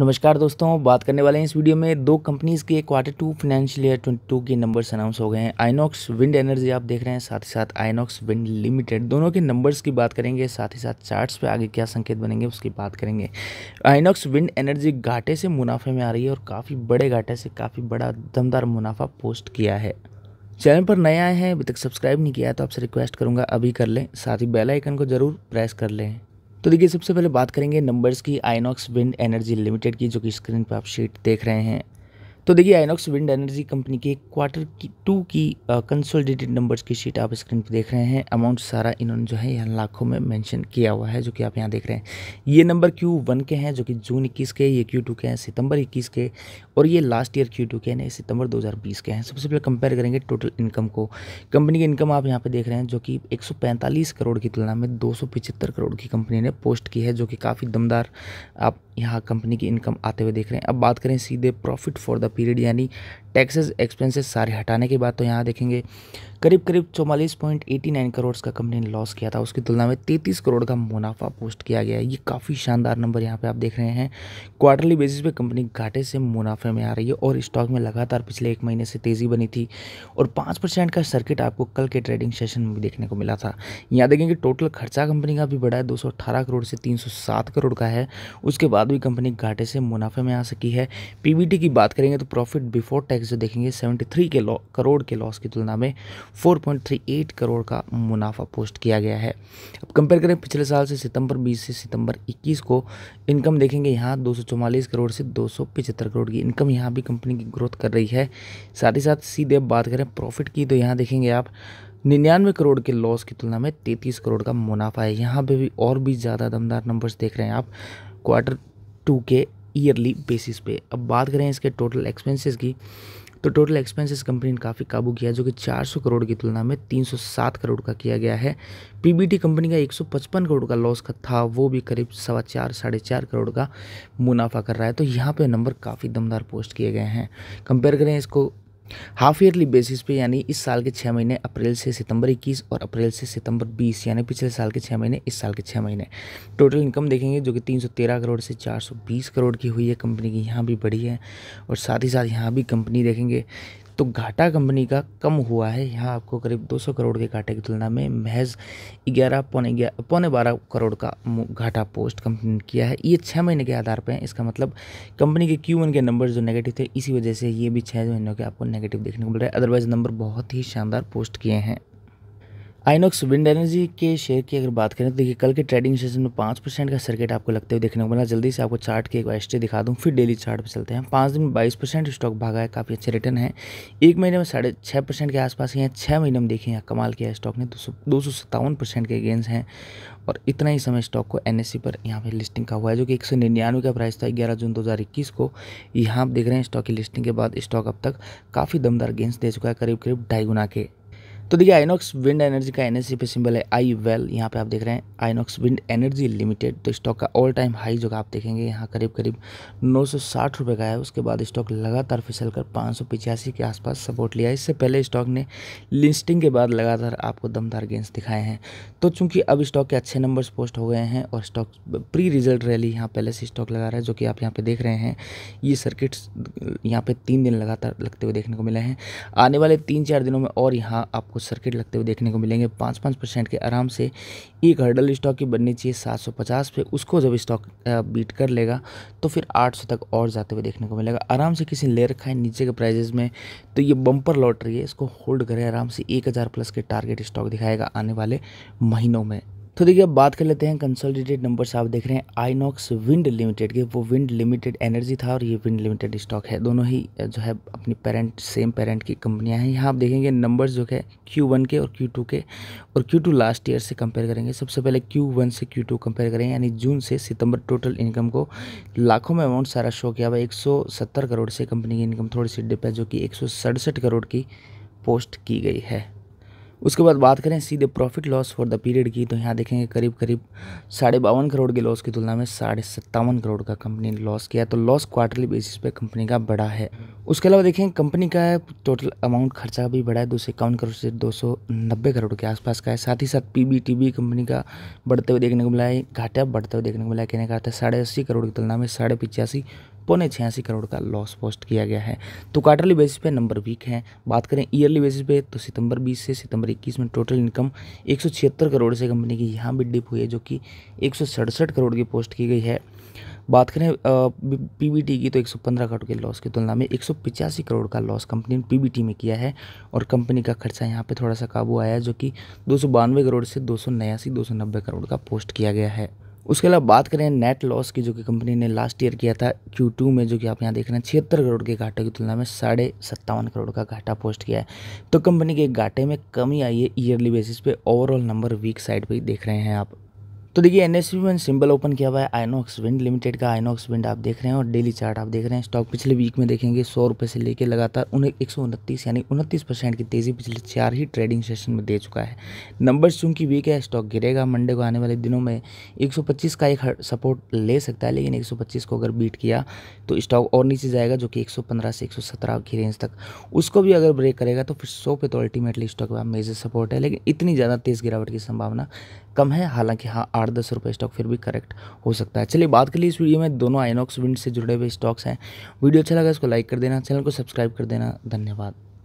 नमस्कार दोस्तों बात करने वाले हैं इस वीडियो में दो कंपनीज़ के क्वार्टर टू फाइनेंशियल ईयर 22 के नंबर्स अनाउंस हो गए हैं आइनॉक्स विंड एनर्जी आप देख रहे हैं साथ ही साथ आइनॉक्स विंड लिमिटेड दोनों के नंबर्स की बात करेंगे साथ ही साथ चार्ट्स पे आगे क्या संकेत बनेंगे उसकी बात करेंगे आइनॉक्स विंड एनर्जी घाटे से मुनाफे में आ रही है और काफ़ी बड़े घाटे से काफ़ी बड़ा दमदार मुनाफा पोस्ट किया है चैनल पर नए आए हैं अभी तक सब्सक्राइब नहीं किया है तो आपसे रिक्वेस्ट करूँगा अभी कर लें साथ ही बेलाइकन को ज़रूर प्रेस कर लें तो देखिए सबसे पहले बात करेंगे नंबर्स की आइनॉक्स विंड एनर्जी लिमिटेड की जो कि स्क्रीन पर आप शीट देख रहे हैं तो देखिए आइनॉक्स विंड एनर्जी कंपनी के क्वार्टर की टू की कंसोलिडेटेड uh, नंबर्स की शीट आप स्क्रीन पर देख रहे हैं अमाउंट सारा इन्होंने जो है यहाँ लाखों में मेंशन किया हुआ है जो कि आप यहाँ देख रहे हैं ये नंबर क्यू वन के हैं जो कि जून इक्कीस के ये क्यू टू के हैं सितंबर इक्कीस के और ये लास्ट ईयर क्यू टू के हैं सितंबर दो के हैं सबसे पहले कंपेयर करेंगे टोटल इनकम को कंपनी की इनकम आप यहाँ पर देख रहे हैं जो कि एक करोड़ की तुलना में दो करोड़ की कंपनी ने पोस्ट की है जो कि काफ़ी दमदार आप यहाँ कंपनी की इनकम आते हुए देख रहे हैं अब बात करें सीधे प्रॉफिट फॉर द पीरियड यानी टैक्सेस एक्सपेंसेस सारे हटाने की बात तो यहाँ देखेंगे करीब करीब चौवालीस पॉइंट एटी नाइन करोड़ का कंपनी ने लॉस किया था उसकी तुलना में तैंतीस करोड़ का मुनाफा पोस्ट किया गया है ये काफ़ी शानदार नंबर यहाँ पे आप देख रहे हैं क्वार्टरली बेसिस पे कंपनी घाटे से मुनाफे में आ रही है और स्टॉक में लगातार पिछले एक महीने से तेज़ी बनी थी और पाँच परसेंट का सर्किट आपको कल के ट्रेडिंग सेशन में देखने को मिला था यहाँ देखेंगे टोटल खर्चा कंपनी का भी बढ़ा है दो करोड़ से तीन करोड़ का है उसके बाद भी कंपनी घाटे से मुनाफे में आ सकी है पी की बात करेंगे तो प्रॉफिट बिफोर टैक्स तरीके से देखेंगे 73 के लॉ करोड़ के लॉस की तुलना में 4.38 करोड़ का मुनाफा पोस्ट किया गया है अब कंपेयर करें पिछले साल से सितंबर 20 से सितंबर 21 को इनकम देखेंगे यहाँ दो करोड़ से दो करोड़ की इनकम यहाँ भी कंपनी की ग्रोथ कर रही है साथ ही साथ सीधे बात करें प्रॉफिट की तो यहाँ देखेंगे आप निन्यानवे करोड़ के लॉस की तुलना में तैंतीस करोड़ का मुनाफा है यहाँ पे भी और भी ज़्यादा दमदार नंबर्स देख रहे हैं आप क्वार्टर टू के ईयरली बेसिस पे अब बात करें इसके टोटल एक्सपेंसेस की तो टोटल एक्सपेंसेस कंपनी ने काफ़ी काबू किया जो कि 400 करोड़ की तुलना में 307 करोड़ का किया गया है पीबीटी कंपनी का 155 करोड़ का लॉस का था वो भी करीब सवा चार साढ़े चार करोड़ का मुनाफा कर रहा है तो यहाँ पे नंबर काफ़ी दमदार पोस्ट किए गए हैं कंपेयर करें इसको हाफ ईयरली बेसिस पे यानी इस साल के छः महीने अप्रैल से सितंबर 21 और अप्रैल से सितंबर 20 यानी पिछले साल के छः महीने इस साल के छः महीने टोटल इनकम देखेंगे जो कि 313 करोड़ से 420 करोड़ की हुई है कंपनी की यहाँ भी बढ़ी है और साथ ही साथ यहाँ भी कंपनी देखेंगे तो घाटा कंपनी का कम हुआ है यहाँ आपको करीब 200 करोड़ के घाटे की तुलना में महज ग्यारह पौने ग्यारह पौने बारह करोड़ का घाटा पोस्ट कंपनी ने किया है ये छः महीने के आधार पर है इसका मतलब कंपनी के क्यू के नंबर जो नेगेटिव थे इसी वजह से ये भी छः महीनों के आपको नेगेटिव देखने को मिल रहा है अदरवाइज़ नंबर बहुत ही शानदार पोस्ट किए हैं आइनोक्स विंड एनर्जी के शेयर की अगर बात करें तो देखिए कल के ट्रेडिंग सेशन में पाँच परसेंट का सर्किट आपको लगते हुए देखने को मिला जल्दी से आपको चार्ट के एक एस दिखा दूँ फिर डेली चार्ट पर चलते हैं पाँच दिन में बाईस परसेंट स्टॉक भागा है काफ़ी अच्छे रिटर्न है एक महीने में साढ़े छः परसेंट के आसपास यहाँ छः महीने में देखें यहाँ कमाल किया स्टॉक ने दो सौ सत्तावन परसेंट के गेंस हैं और इतना ही समय स्टॉक को एन e पर यहाँ पर लिस्टिंग का हुआ है जो कि एक सौ निन्यानवे का प्राइस था ग्यारह जून दो हज़ार इक्कीस को यहाँ आप देख रहे हैं स्टॉक की लिस्टिंग के बाद स्टॉक अब तक काफ़ी दमदार गेंस दे चुका है करीब करीब ढाई गुना के तो देखिए आइनॉक्स विंड एनर्जी का एन पे सिंबल है आई वेल यहाँ पे आप देख रहे हैं आइनॉक्स विंड एनर्जी लिमिटेड तो स्टॉक का ऑल टाइम हाई जो आप देखेंगे यहाँ करीब करीब नौ सौ साठ रुपये का है उसके बाद स्टॉक लगातार फिसल कर पाँच सौ पिचासी के आसपास सपोर्ट लिया इससे पहले स्टॉक ने लिस्टिंग के बाद लगातार आपको दमदार गेंस दिखाए हैं तो चूँकि अब स्टॉक के अच्छे नंबर्स पोस्ट हो गए हैं और स्टॉक प्री रिजल्ट रैली यहाँ पहले से स्टॉक लगा रहा है जो कि आप यहाँ पर देख रहे हैं ये सर्किट्स यहाँ पर तीन दिन लगातार लगते हुए देखने को मिले हैं आने वाले तीन चार दिनों में और यहाँ आपको आपको सर्किट लगते हुए देखने को मिलेंगे पाँच पाँच परसेंट के आराम से एक हर्डल स्टॉक की बननी चाहिए सात सौ पचास पे उसको जब स्टॉक बीट कर लेगा तो फिर आठ सौ तक और जाते हुए देखने को मिलेगा आराम से किसी ले रखा है नीचे के प्राइजेज में तो ये बम्पर लॉटरी है इसको होल्ड करें आराम से एक हज़ार प्लस के टारगेट स्टॉक दिखाएगा आने वाले महीनों में तो देखिए अब बात कर लेते हैं कंसोलिडेटेड नंबर्स आप देख रहे हैं आईनॉक्स विंड लिमिटेड के वो विंड लिमिटेड एनर्जी था और ये विंड लिमिटेड स्टॉक है दोनों ही जो है अपनी पेरेंट सेम पेरेंट की कंपनियां हैं यहाँ आप देखेंगे नंबर्स जो है क्यू वन के और क्यू टू के और क्यू टू लास्ट ईयर से कंपेयर करेंगे सबसे पहले क्यू वन से क्यू टू कंपेयर करेंगे यानी जून से सितंबर टोटल इनकम को लाखों में अमाउंट सारा शो किया हुआ एक करोड़ से कंपनी की इनकम थोड़ी सी डिप है जो कि एक करोड़ की पोस्ट की गई है उसके बाद बात करें सीधे profit loss for the period की तो यहाँ देखेंगे करीब करीब साढ़े बावन करोड़ के लॉस की तुलना में साढ़े सत्तावन करोड़ का कंपनी ने लॉस किया तो लॉस क्वार्टरली बेसिस पे कंपनी का बड़ा है उसके अलावा देखें कंपनी का टोटल अमाउंट खर्चा भी बढ़ा है दो सौ करोड़ से दो सौ नब्बे करोड़ के आसपास का है साथ ही साथ पी बी टी कंपनी का बढ़ते हुए देखने को मिला है घाटा बढ़ते हुए देखने को मिला है कहने का है साढ़े अस्सी करोड़ की तुलना में साढ़े पिचासी पौने छियासी करोड़ का लॉस पोस्ट किया गया है तो क्वार्टरली बेसिस पे नंबर वीक है बात करें ईयरली बेसिस पे तो सितंबर 20 से सितंबर 21 में टोटल इनकम एक करोड़ से कंपनी की यहाँ भी डिप हुई है जो कि एक करोड़ की पोस्ट की गई है बात करें पीबीटी की तो 115 करोड़ के लॉस की तुलना में एक करोड़ का लॉस कंपनी ने पीबीटी में किया है और कंपनी का खर्चा यहाँ पे थोड़ा सा काबू आया है जो कि दो करोड़ से दो सौ करोड़ का पोस्ट किया गया है उसके अलावा बात करें नेट लॉस की जो कि कंपनी ने लास्ट ईयर किया था क्यू टू में जो कि आप यहाँ देख रहे हैं छिहत्तर करोड़ के घाटे की तुलना में साढ़े सत्तावन करोड़ का घाटा पोस्ट किया है तो कंपनी के घाटे में कमी आई है ईयरली बेसिस पे ओवरऑल नंबर वीक साइड पर देख रहे हैं आप तो देखिए एन एस में सिंबल ओपन किया हुआ है आइनॉक्स विंड लिमिटेड का आइनॉक्स विंड आप देख रहे हैं और डेली चार्ट आप देख रहे हैं स्टॉक पिछले वीक में देखेंगे सौ रुपये से लेकर लगातार उन्हें एक सौ उनतीस यानी उनतीस परसेंट की तेज़ी पिछले चार ही ट्रेडिंग सेशन में दे चुका है नंबर्स चूंकि वीक है स्टॉक गिरेगा मंडे को आने वाले दिनों में एक सौ पच्चीस का एक सपोर्ट ले सकता है लेकिन एक सौ पच्चीस को अगर बीट किया तो स्टॉक और नीचे जाएगा जो कि एक सौ पंद्रह से एक सौ सत्रह की रेंज तक उसको भी अगर ब्रेक करेगा तो फिर सौ पे तो अल्टीमेटली स्टॉक का मेजर सपोर्ट है लेकिन इतनी ज़्यादा तेज़ गिरावट की संभावना कम है हालांकि हाँ आठ दस रुपये स्टॉक फिर भी करेक्ट हो सकता है चलिए बात कर ली इस वीडियो में दोनों आइनॉक्स विंड से जुड़े हुए स्टॉक्स हैं वीडियो अच्छा लगा इसको लाइक कर देना चैनल को सब्सक्राइब कर देना धन्यवाद